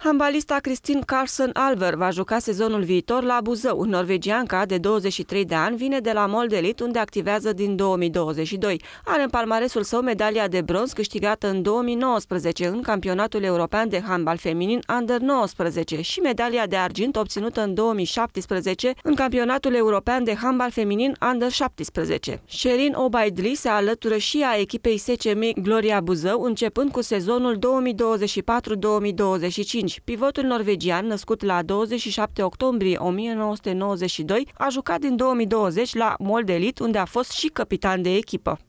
Handbalista Christine Carlson Alver va juca sezonul viitor la Buzău. Norvegianca, de 23 de ani, vine de la Moldelit, unde activează din 2022. Are în palmaresul său medalia de bronz câștigată în 2019 în campionatul european de handbal feminin Under-19 și medalia de argint obținută în 2017 în campionatul european de handbal feminin Under-17. Sherin Obaidli se alătură și a echipei SCM Gloria Buzău, începând cu sezonul 2024-2025. 1995. Pivotul norvegian, născut la 27 octombrie 1992, a jucat din 2020 la Moldelit, unde a fost și capitan de echipă.